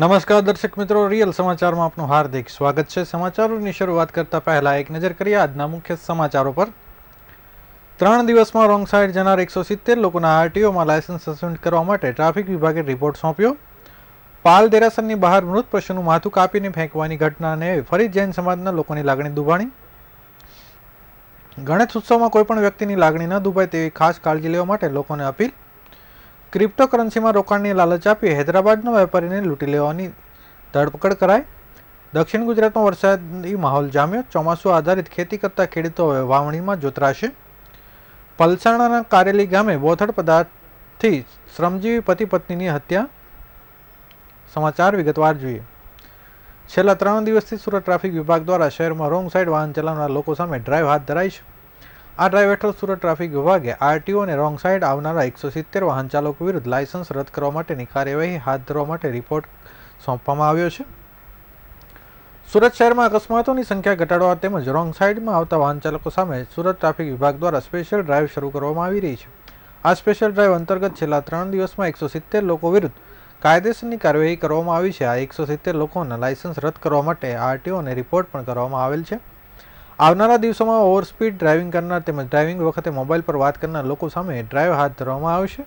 નમસ્કાર દર્શક મિત્રો રિયલ સમાચારમાં આપનું હાર્દિક સ્વાગત છે સમાચારોની શરૂઆત કરતા પહેલા એક નજર કરીએ આજના મુખ્ય સમાચારો પર ત્રણ દિવસમાં રોંગ સાઇડ જનાર એકસો સિત્તેર લોકોના આરટીઓમાં લાયસન્સ સસ્પેન્ડ કરવા માટે ટ્રાફિક વિભાગે રિપોર્ટ સોંપ્યો પાલ દેરાસરની બહાર મૃત પશુનું માથું કાપીને ફેંકવાની ઘટનાને ફરી જૈન સમાજના લોકોની લાગણી દુભાણી ગણેશ ઉત્સવમાં કોઈપણ વ્યક્તિની લાગણી ન દુભાય તેવી ખાસ કાળજી લેવા માટે લોકોને અપીલ ક્રિપ્ટોકરન્સીમાં રોકાણની લાલચ આપી હૈદરાબાદના વેપારીને લૂંટી લેવાની ધરપકડ કરાઈ દક્ષિણ ગુજરાતમાં વરસાદી માહોલ જામ્યો ચોમાસું આધારિત ખેતી કરતા ખેડૂતો વાવણીમાં જોતરાશે પલસાણાના કારેલી ગામે બોથડ પદાર્થથી શ્રમજીવી પતિ પત્નીની હત્યા સમાચાર વિગતવાર જોઈએ છેલ્લા ત્રણ દિવસથી સુરત ટ્રાફિક વિભાગ દ્વારા શહેરમાં રોંગ સાઈડ વાહન ચલાવનાર લોકો સામે ડ્રાઈવ હાથ ધરાઈ છે આ ડ્રાઈવર્ટર સુરત ટ્રાફિક વિભાગે આરટીઓ અને રોંગ સાઇડ આવનારા એકસો સિત્તેર વાહન ચાલકો વિરુદ્ધ લાયસન્સ રદ કરવા માટેની કાર્યવાહી હાથ ધરવા માટે રિપોર્ટ સોંપવામાં આવ્યો છે સુરત શહેરમાં અકસ્માતોની સંખ્યા ઘટાડવા તેમજ રોંગ સાઇડમાં આવતા વાહન ચાલકો સામે સુરત ટ્રાફિક વિભાગ દ્વારા સ્પેશિયલ ડ્રાઈવ શરૂ કરવામાં આવી રહી છે આ સ્પેશિયલ ડ્રાઈવ અંતર્ગત છેલ્લા ત્રણ દિવસમાં એકસો સિત્તેર લોકો વિરુદ્ધ કાયદેસરની કાર્યવાહી કરવામાં આવી છે આ એકસો સિત્તેર લોકોના લાયસન્સ રદ કરવા માટે આરટીઓને રિપોર્ટ પણ કરવામાં આવેલ છે આવનારા દિવસોમાં ઓવરસ્પીડ ડ્રાઇવિંગ કરનાર તેમજ ડ્રાઇવિંગ વખતે મોબાઈલ પર વાત કરનાર લોકો સામે ડ્રાઇવ હાથ ધરવામાં આવશે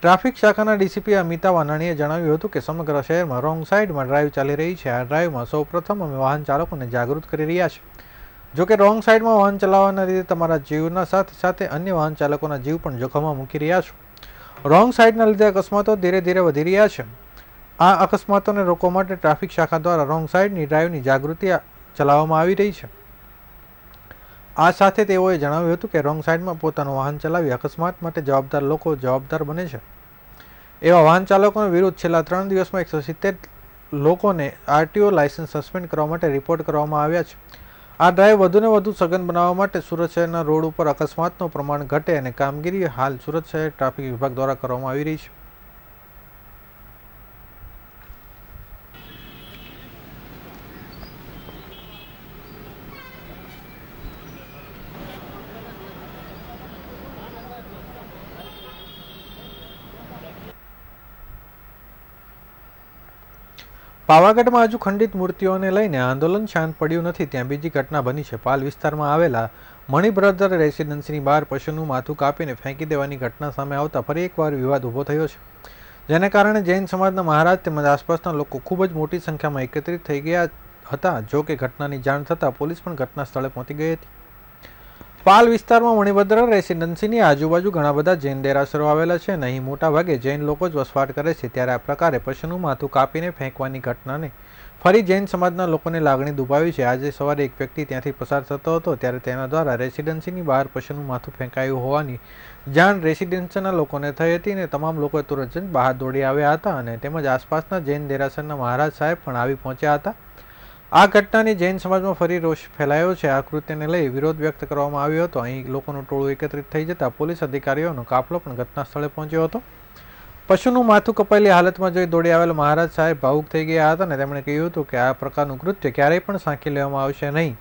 ટ્રાફિક શાખાના ડીસીપી અમિતા વાનાણીએ જણાવ્યું હતું કે સમગ્ર શહેરમાં રોંગ સાઇડમાં ડ્રાઇવ ચાલી રહી છે આ ડ્રાઇવમાં સૌ અમે વાહન ચાલકોને જાગૃત કરી રહ્યા છીએ જોકે રોંગ સાઇડમાં વાહન ચલાવવાના લીધે તમારા જીવના સાથે સાથે અન્ય વાહન ચાલકોના જીવ પણ જોખમમાં મૂકી રહ્યા છો રોંગ સાઇડના લીધે અકસ્માતો ધીરે ધીરે વધી રહ્યા છે આ અકસ્માતોને રોકવા માટે ટ્રાફિક શાખા દ્વારા રોંગ સાઇડની ડ્રાઇવની જાગૃતિ ચલાવવામાં આવી રહી છે આ સાથે તેઓએ જણાવ્યું હતું કે રોંગ સાઇડમાં પોતાનું વાહન ચલાવી અકસ્માત માટે જવાબદાર લોકો જવાબદાર બને છે એવા વાહન ચાલકોને વિરુદ્ધ છેલ્લા ત્રણ દિવસમાં એકસો સિત્તેર લોકોને આરટીઓ લાયસન્સ સસ્પેન્ડ કરવા માટે રિપોર્ટ કરવામાં આવ્યા છે આ ડ્રાઈવ વધુને વધુ સઘન બનાવવા માટે સુરત શહેરના રોડ ઉપર અકસ્માતનું પ્રમાણ ઘટે અને કામગીરી હાલ સુરત શહેર ટ્રાફિક વિભાગ દ્વારા કરવામાં આવી રહી છે પાવાગઢમાં હજુ ખંડિત મૂર્તિઓને લઈને આંદોલન શાંત પડ્યું નથી ત્યાં બીજી ઘટના બની છે પાલ વિસ્તારમાં આવેલા મણિબ્રધર રેસિડેન્સીની બહાર પશુનું માથું કાપીને ફેંકી દેવાની ઘટના સામે આવતા ફરી એકવાર વિવાદ ઊભો થયો છે જેને કારણે જૈન સમાજના મહારાજ તેમજ આસપાસના લોકો ખૂબ જ મોટી સંખ્યામાં એકત્રિત થઈ ગયા હતા જો કે ઘટનાની જાણ થતાં પોલીસ પણ ઘટના સ્થળે પહોંચી ગઈ હતી પાલ વિસ્તારમાં મણિભદ્ર રેસિડન્સીની આજુબાજુ ઘણા બધા જૈન દેરાસરો આવેલા છે અને અહીં મોટાભાગે જૈન લોકો જ વસવાટ કરે છે ત્યારે આ પ્રકારે પશુનું માથું કાપીને ફેંકવાની ઘટનાને ફરી જૈન સમાજના લોકોને લાગણી દુભાવી છે આજે સવારે એક વ્યક્તિ ત્યાંથી પસાર થતો હતો ત્યારે તેના દ્વારા રેસિડન્સીની બહાર પશુનું માથું ફેંકાયું હોવાની જાણ રેસિડેન્સીના લોકોને થઈ હતી અને તમામ લોકો તુરંત જ બહાર દોડી આવ્યા હતા અને તેમજ આસપાસના જૈન દેરાસરના મહારાજ સાહેબ પણ આવી પહોંચ્યા હતા આ ઘટનાની જૈન સમાજમાં ફરી રોષ ફેલાયો છે આ કૃત્યને લઈ વિરોધ વ્યક્ત કરવામાં આવ્યો હતો અહીં લોકોનું ટોળું એકત્રિત થઈ જતા પોલીસ અધિકારીઓનો કાફલો પણ ઘટના સ્થળે પહોંચ્યો હતો પશુનું માથું કપાયેલી હાલતમાં જોઈ દોડી આવેલ મહારાજ સાહેબ ભાવુક થઈ ગયા હતા અને તેમણે કહ્યું હતું કે આ પ્રકારનું કૃત્ય ક્યારેય પણ સાંખી લેવામાં આવશે નહીં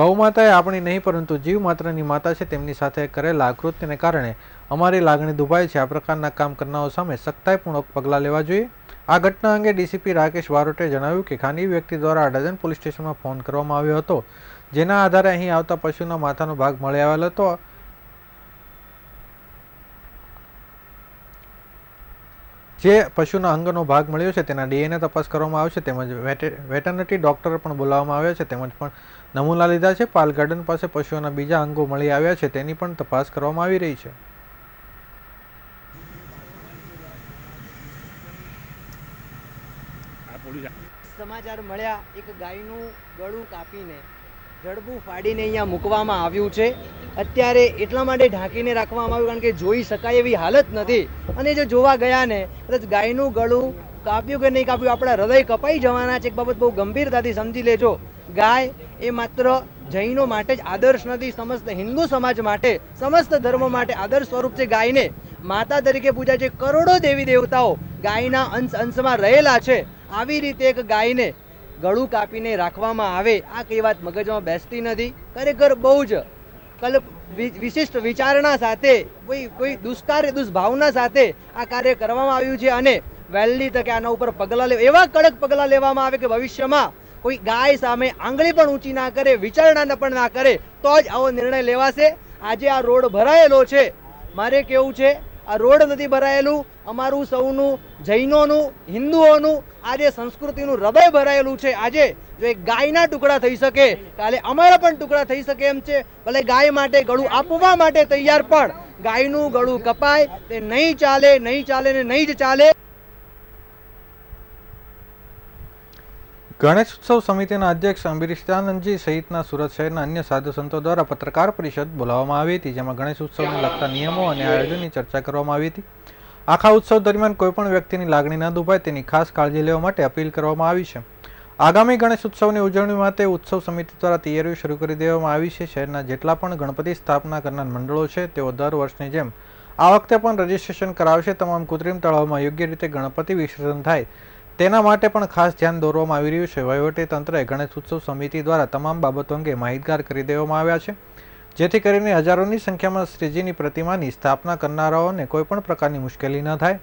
ગૌમાતા એ આપણી નહીં પરંતુ જીવ માત્રની માતા છે તેમની સાથે કરેલા કૃત્યને કારણે અમારી લાગણી દુભાય છે આ પ્રકારના કામ કરનારો સામે સખ્તાઈપૂર્વક પગલાં લેવા જોઈએ આ ઘટના અંગે ડીસીપી રાકેશ વારોટે જણાવ્યું કે ખાનગી વ્યક્તિ દ્વારા અડાજણ પોલીસ સ્ટેશનમાં ફોન કરવામાં આવ્યો હતો જેના આધારે અહીં આવતા પશુના માથાનો ભાગ મળી આવેલો હતો જે પશુના અંગનો ભાગ મળ્યો છે તેના ડીએનએ તપાસ કરવામાં આવશે તેમજ વેટરનરી ડોક્ટર પણ બોલાવવામાં આવ્યા છે તેમજ પણ નમૂના લીધા છે પાલ ગાર્ડન પાસે પશુઓના બીજા અંગો મળી આવ્યા છે તેની પણ તપાસ કરવામાં આવી રહી છે પોલીસ સમાચાર મળ્યા એક ગાયનું ગળું કાપીને જડબું ફાડીને અહીંયા મૂકવામાં આવ્યું છે અત્યારે એટલા માટે ઢાંકીને રાખવામાં આવ્યું કારણ કે જોઈ શકાય એવી હાલત નથી અને જો જોવા ગયા ને કદાચ ગાયનું ગળું કાપ્યું કે નહીં કાપ્યું આપણા હૃદય કપાઈ જવાના છે એક બાબત બહુ ગંભીરતાથી સમજી લેજો ગાય એ માત્ર જૈનો માટે જ આદર્શ નથી સમસ્ત હિન્દુ સમાજ માટે સમસ્ત ધર્મો માટે આદર્શ સ્વરૂપ છે ગાયને માતા તરીકે પૂજા છે કરોડો દેવી દેવતાઓ ગાયના અંશ અંશમાં રહેલા છે આવી રીતે એક ગાયને ગળું કાપીને રાખવામાં આવે આ કઈ વાત મગજમાં બેસતી નથી ખરેખર બહુ જ કલ્પ વિશિષ્ટ વિચારણા સાથે કોઈ કોઈ દુષ્કાર્ય દુષ્ભાવના સાથે આ કાર્ય કરવામાં આવ્યું છે અને વહેલી તકે આના ઉપર પગલાં લેવા એવા કડક પગલાં લેવામાં આવે કે ભવિષ્યમાં કોઈ ગાય સામે આંગળી પણ ઊંચી ના કરે વિચારણા પણ ના કરે તો જ આવો નિર્ણય લેવાશે આજે આ રોડ ભરાયેલો છે મારે કેવું છે આ રોડ નથી ભરાયેલું અમારું સૌનું જૈનોનું હિન્દુઓનું આજે જે સંસ્કૃતિનું હૃદય ભરાયેલું છે આજે જો એક ગાયના ટુકડા થઈ શકે કાલે અમારા પણ ટુકડા થઈ શકે એમ છે ભલે ગાય માટે ગળું આપવા માટે તૈયાર પણ ગાયનું ગળું કપાય તે નહીં ચાલે નહીં ચાલે ને નહીં જ ચાલે ગણેશ ઉત્સવ સમિતિના અધ્યક્ષ અંબરીશાનંદજી સહિતના સુરત શહેરના અન્ય સાધુ સંતો દ્વારા પત્રકાર પરિષદ બોલાવવામાં આવી હતી જેમાં ગણેશ ઉત્સવને લગતા નિયમો અને આયોજનની ચર્ચા કરવામાં આવી હતી આખા ઉત્સવ દરમિયાન કોઈપણ વ્યક્તિની લાગણી ન દુભાય તેની ખાસ કાળજી લેવા માટે અપીલ કરવામાં આવી છે આગામી ગણેશ ઉત્સવની ઉજવણી માટે ઉત્સવ સમિતિ દ્વારા તૈયારીઓ શરૂ કરી દેવામાં આવી છે શહેરના જેટલા પણ ગણપતિ સ્થાપના કરનાર મંડળો છે તેઓ દર વર્ષની જેમ આ વખતે પણ રજીસ્ટ્રેશન કરાવશે તમામ કૃત્રિમ તળાવમાં યોગ્ય રીતે ગણપતિ વિસર્જન થાય તેના માટે પણ ખાસ ધ્યાન દોરવામાં આવી રહ્યું છે વહીવટી તંત્રએ ગણેશ ઉત્સવ સમિતિ દ્વારા તમામ બાબતો અંગે માહિતગાર કરી દેવામાં આવ્યા છે જેથી કરીને હજારોની સંખ્યામાં શ્રીજીની પ્રતિમાની સ્થાપના કરનારાઓને કોઈપણ પ્રકારની મુશ્કેલી ન થાય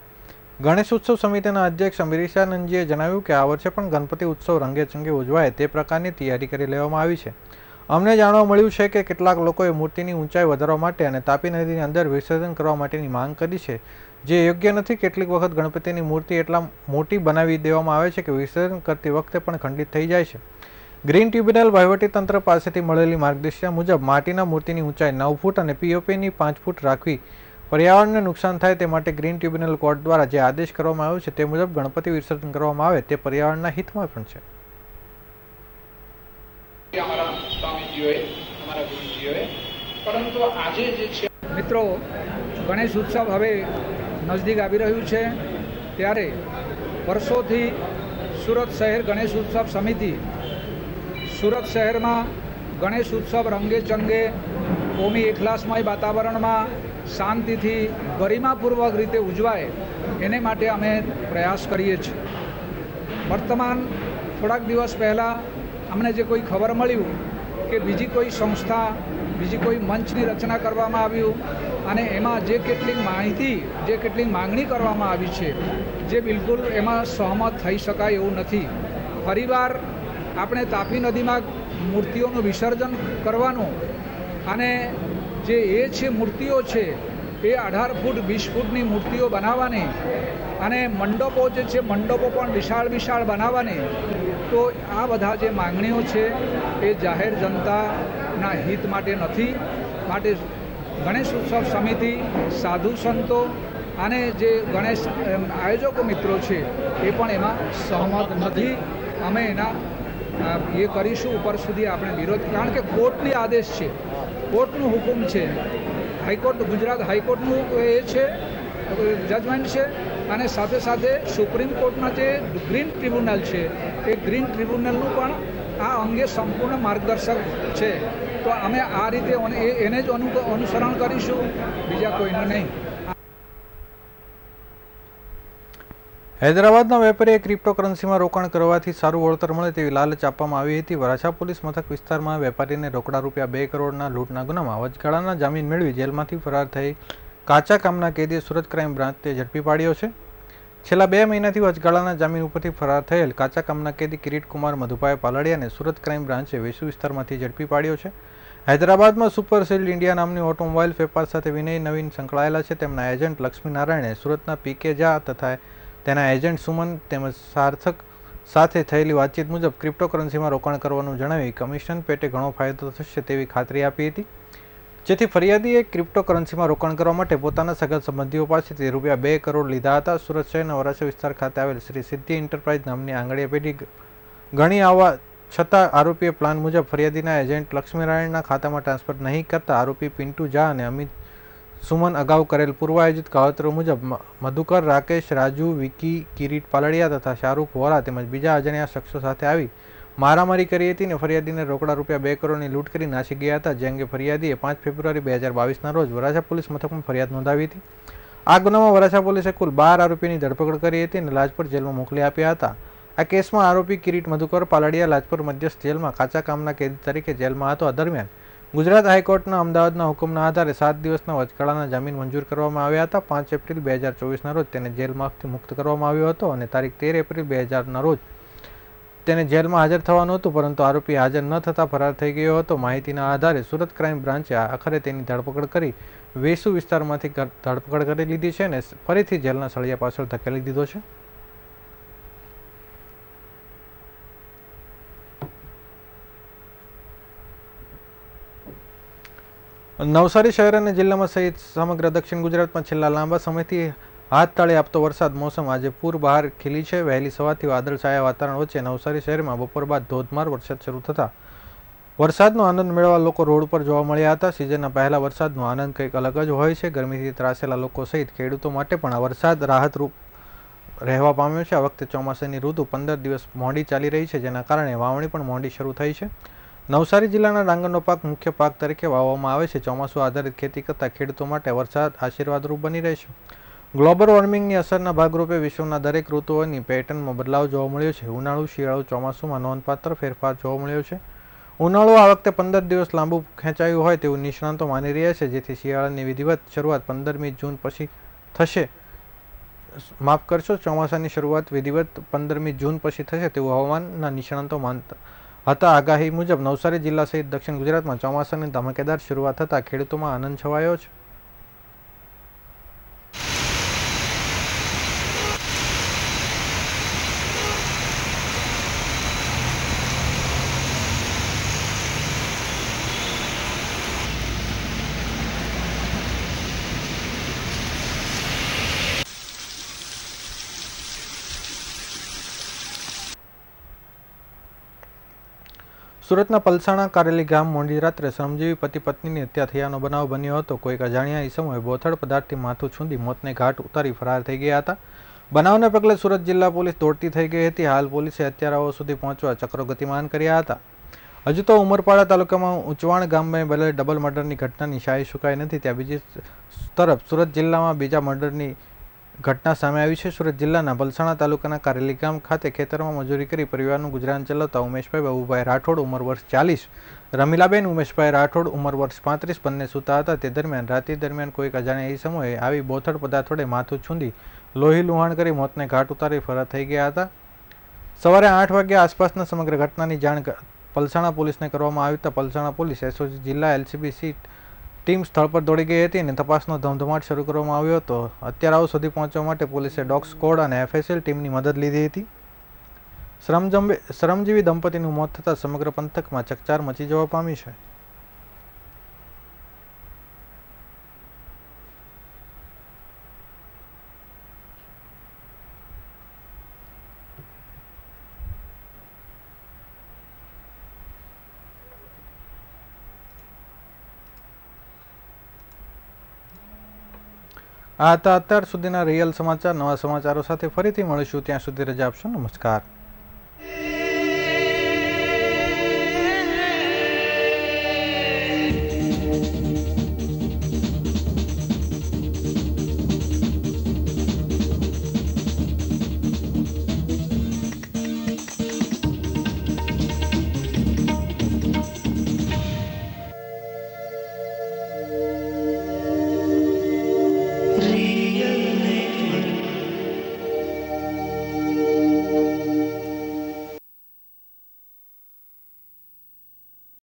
ગણેશ ઉત્સવ સમિતિના અધ્યક્ષ અમીરીશાનંદજીએ જણાવ્યું કે આ વર્ષે પણ ગણપતિ ઉત્સવ રંગેચંગે ઉજવાય તે પ્રકારની તૈયારી કરી લેવામાં આવી છે અમને જાણવા મળ્યું છે કે કેટલાક લોકોએ મૂર્તિની ઊંચાઈ વધારવા માટે અને તાપી નદીની અંદર વિસર્જન કરવા માટેની માંગ કરી છે જે યોગ્ય નથી કેટલીક વખત ગણપતિની મૂર્તિ એટલા મોટી બનાવી દેવામાં આવે છે કે વિસર્જન કરતી વખતે પણ ખંડિત થઈ જાય છે ગ્રીન ટ્યુબવેલ વહીવટી પાસેથી મળેલી માર્ગદર્શિકા મુજબ માટીના મૂર્તિની ઊંચાઈ નવ ફૂટ અને પીઓપીની પાંચ ફૂટ રાખવી પર્યાવરણને નુકસાન થાય તે માટે ગ્રીન ટ્યુબવેલ કોર્ટ દ્વારા જે આદેશ કરવામાં આવ્યો છે તે મુજબ ગણપતિ વિસર્જન કરવામાં આવે તે પર્યાવરણના હિતમાં પણ છે મિત્રો ગણેશ ઉત્સવ હવે નજદીક આવી રહ્યું છે ત્યારે વર્ષોથી સુરત શહેર ગણેશ ઉત્સવ સમિતિ સુરત શહેરમાં ગણેશ ઉત્સવ રંગે ચંગે કોમી એકલાસમય વાતાવરણમાં શાંતિથી ગરિમાપૂર્વક રીતે ઉજવાય એને માટે અમે પ્રયાસ કરીએ છીએ વર્તમાન થોડાક દિવસ પહેલાં અમને જે કોઈ ખબર મળ્યું કે બીજી કોઈ સંસ્થા બીજી કોઈ મંચની રચના કરવામાં આવ્યું અને એમાં જે કેટલીક માહિતી જે કેટલીક માંગણી કરવામાં આવી છે જે બિલકુલ એમાં સહમત થઈ શકાય એવું નથી ફરીવાર આપણે તાપી નદીમાં મૂર્તિઓનું વિસર્જન કરવાનું અને જે એ છે મૂર્તિઓ છે એ અઢાર ફૂટ વીસ ફૂટની મૂર્તિઓ બનાવવાની અને મંડપો જે છે મંડપો પણ વિશાળ વિશાળ બનાવવાની તો આ બધા જે માંગણીઓ છે એ જાહેર જનતાના હિત માટે નથી માટે ગણેશ ઉત્સવ સમિતિ સાધુ સંતો અને જે ગણેશ આયોજકો મિત્રો છે એ પણ એમાં સહમત નથી અમે એના એ કરીશું ઉપર સુધી આપણે વિરોધ કારણ કે કોર્ટની આદેશ છે કોર્ટનું હુકુમ છે હાઈકોર્ટ ગુજરાત હાઈકોર્ટનું એ છે જજમેન્ટ છે અને સાથે સાથે સુપ્રીમ કોર્ટના જે ગ્રીન ટ્રિબ્યુનલ છે એ ગ્રીન ટ્રિબ્યુનલનું પણ આ અંગે સંપૂર્ણ માર્ગદર્શક છે તો અમે આ રીતે એને જ અનુસરણ કરીશું બીજા કોઈનું નહીં હૈદરાબાદના વેપારીએ ક્રિપ્ટોકરન્સીમાં રોકાણ કરવાથી સારું વળતર મળે તેવી લાલચ આપવામાં આવી હતી વરાછા પોલીસ મથક વિસ્તારમાં વેપારીને રોકડા રૂપિયા બે કરોડના લૂંટના ગુનામાં વચગાળાના જામીન મેળવી જેલમાંથી ફરાર થઈ કાચા કામના કેદીએ સુરત ક્રાઇમ બ્રાન્ચે ઝડપી પાડ્યો છે છેલ્લા બે મહિનાથી વચગાળાના જામીન ઉપરથી ફરાર થયેલ કાચા કામના કેદી કિરીટકુમાર મધુભાઈ પાલડિયાને સુરત ક્રાઇમ બ્રાન્ચે વેસુ વિસ્તારમાંથી ઝડપી પાડ્યો છે હૈદરાબાદમાં સુપર સેલ ઇન્ડિયા નામની ઓટોમોબાઈલ વેપાર સાથે વિનય નવીન સંકળાયેલા છે તેમના એજન્ટ લક્ષ્મી નારાયણે સુરતના પીકે ઝા તથા તેના એજન્ટ સુમન તેમજ સાર્થક સાથે થયેલી વાતચીત મુજબ ક્રિપ્ટોકરન્સીમાં રોકાણ કરવાનું જણાવી કમિશન પેટે ઘણો ફાયદો થશે તેવી ખાતરી આપી હતી જેથી ફરિયાદીએ ક્રિપ્ટોકરન્સીમાં રોકાણ કરવા માટે પોતાના સગા સંબંધીઓ પાસેથી રૂપિયા બે કરોડ લીધા હતા સુરત શહેરના વરાછા વિસ્તાર ખાતે આવેલ શ્રી સિદ્ધિ એન્ટરપ્રાઇઝ નામની આંગળી પેઢી ઘણી આવવા છતાં આરોપીએ પ્લાન મુજબ ફરિયાદીના એજન્ટ લક્ષ્મીનારાયણના ખાતામાં ટ્રાન્સફર નહીં કરતા આરોપી પિન્ટુ ઝા અને અમિત સુમન અગાઉ કરેલ પૂર્વ આયોજિત કાવતરો મુજબ મધુકર રાકેશ રાજુ વિકી કિરીટ પાલડિયા તથા શાહરૂખ વોરા તેમજ બીજા અજાણ્યા શખ્સો સાથે આવી મારામારી કરી હતી અને ફરિયાદીને રોકડા રૂપિયા બે કરોડની લૂંટ કરી નાસી ગયા હતા જે અંગે ફરિયાદીએ પાંચ ફેબ્રુઆરી બે હજાર બાવીસના રોજ વરાછા પોલીસ મથકમાં ફરિયાદ નોંધાવી હતી આ ગુનામાં વરાછા પોલીસે કુલ બાર આરોપીની ધરપકડ કરી હતી અને લાજપોર જેલમાં મોકલી આપ્યા હતા આ કેસમાં આરોપી કિરીટ મધુકર પાલડિયા લાજપોર મધ્યસ્થ જેલમાં કાચા કામના કેદી તરીકે જેલમાં હતો દરમિયાન ગુજરાત હાઈકોર્ટના અમદાવાદના હુકમના આધારે સાત દિવસના વચગાળાના જમીન મંજૂર કરવામાં આવ્યા હતા પાંચ એપ્રિલ બે હજાર ચોવીસના રોજ તેને જેલમાંથી મુક્ત કરવામાં આવ્યો હતો અને તારીખ તેર એપ્રિલ બે હજારના રોજ તેને જેલમાં હાજર થવાનું હતું પરંતુ આરોપી હાજર ન થતાં ફરાર થઈ ગયો હતો માહિતીના આધારે સુરત ક્રાઇમ બ્રાન્ચે આખરે તેની ધરપકડ કરી વેસુ વિસ્તારમાંથી ધરપકડ કરી લીધી છે અને ફરીથી જેલના સળિયા પાછળ ધકેલી દીધો છે નવસારી શહેર અને જિલ્લામાં સહિત સમગ્ર દક્ષિણ ગુજરાતમાં છેલ્લા લાંબા સમયથી હાથ તાળે આપતો વરસાદ મોસમ આજે પૂર બહાર ખીલી છે વહેલી સવારથી વાદળછાયા વાતાવરણ વચ્ચે નવસારી શહેરમાં બપોર બાદ ધોધમાર વરસાદ શરૂ થતા વરસાદનો આનંદ મેળવવા લોકો રોડ પર જોવા મળ્યા હતા સિઝનના પહેલા વરસાદનો આનંદ કંઈક અલગ જ હોય છે ગરમીથી ત્રાસેલા લોકો સહિત ખેડૂતો માટે પણ આ વરસાદ રાહતરૂપ રહેવા પામ્યો છે આ વખતે ચોમાસાની ઋતુ પંદર દિવસ મોડી ચાલી રહી છે જેના કારણે વાવણી પણ મોડી શરૂ થઈ છે નવસારી જિલ્લાના ડાંગરનો પાક મુખ્ય પાક તરીકે વાવવામાં આવે છે ચોમાસું આધારિત ખેતી કરતા ખેડૂતો માટે વરસાદ આશીર્વાદરૂપ બની રહેશે ગ્લોબલ વોર્મિંગની અસરના ભાગરૂપે વિશ્વના દરેક ઋતુઓની પેટર્નમાં બદલાવ જોવા મળ્યો છે ઉનાળુ શિયાળુ ચોમાસુમાં નોંધપાત્ર ફેરફાર જોવા મળ્યો છે ઉનાળો આ વખતે પંદર દિવસ લાંબુ ખેંચાયું હોય તેવું નિષ્ણાંતો માની રહ્યા છે જેથી શિયાળાની વિધિવત શરૂઆત પંદરમી જૂન પછી થશે માફ કરશો ચોમાસાની શરૂઆત વિધિવત પંદરમી જૂન પછી થશે તેવું હવામાનના નિષ્ણાંતો માનતા હતા આગાહી મુજબ નવસારી જિલ્લા સહિત દક્ષિણ ગુજરાતમાં ચોમાસાની ધમાકેદાર શરૂઆત થતાં ખેડૂતોમાં આનંદ છવાયો છે સુરતના પલસાણા કારેલી ગામ મોડી રાત્રે શ્રમજીવી પતિ પત્નીની હત્યા થયાનો બનાવ બન્યો હતો કોઈક અજાણ્યા ઈસમોએ બોથડ પદાર્થથી માથું છૂંદી મોતને ઘાટ ઉતારી ફરાર થઈ ગયા હતા બનાવને પગલે સુરત જિલ્લા પોલીસ દોડતી થઈ ગઈ હતી હાલ પોલીસે હત્યારાઓ સુધી પહોંચવા ચક્રો ગતિમાન કર્યા હતા હજુ તો ઉમરપાડા તાલુકામાં ઉંચવાણ ગામમાં બદલે ડબલ મર્ડરની ઘટનાની શાહી શુકાઈ નથી ત્યાં બીજી તરફ સુરત જિલ્લામાં બીજા મર્ડરની ઘટના સામે આવી છે સુરત જિલ્લાના ભલસાણા તાલુકાના કારેલી ગામ ખાતે ખેતરમાં મજૂરી કરી પરિવારનું ગુજરાન ચલાવતા ઉમેશભાઈ બાબુભાઈ રાઠોડ ઉંમર વર્ષ ચાલીસ રમીલાબેન ઉમેશભાઈ રાઠોડ ઉંમર વર્ષ પાંત્રીસ બંને સૂતા હતા તે દરમિયાન રાત્રિ દરમિયાન કોઈક અજાણ્યા એ સમયે આવી બોથડ પદાર્થ વડે માથું છૂંદી લોહી લુહાણ કરી મોતને ઘાટ ઉતારી ફરાર થઈ ગયા હતા સવારે આઠ વાગ્યા આસપાસના સમગ્ર ઘટનાની જાણ પલસાણા પોલીસને કરવામાં આવી હતા પલસાણા પોલીસ એસઓજી જિલ્લા એલસીબી સીટ ટીમ સ્થળ પર દોડી ગઈ હતી અને તપાસનો ધમધમાટ શરૂ કરવામાં આવ્યો હતો હત્યારાઓ સુધી પહોંચવા માટે પોલીસે ડોગ સ્કોડ અને એફએસએલ ટીમની મદદ લીધી હતી શ્રમજંબે શ્રમજીવી દંપતીનું મોત થતાં સમગ્ર પંથકમાં ચકચાર મચી જવા પામી છે આ હતા અત્યાર સુધીના રિયલ સમાચાર નવા સમાચારો સાથે ફરીથી મળીશું ત્યાં સુધી રજા આપશો નમસ્કાર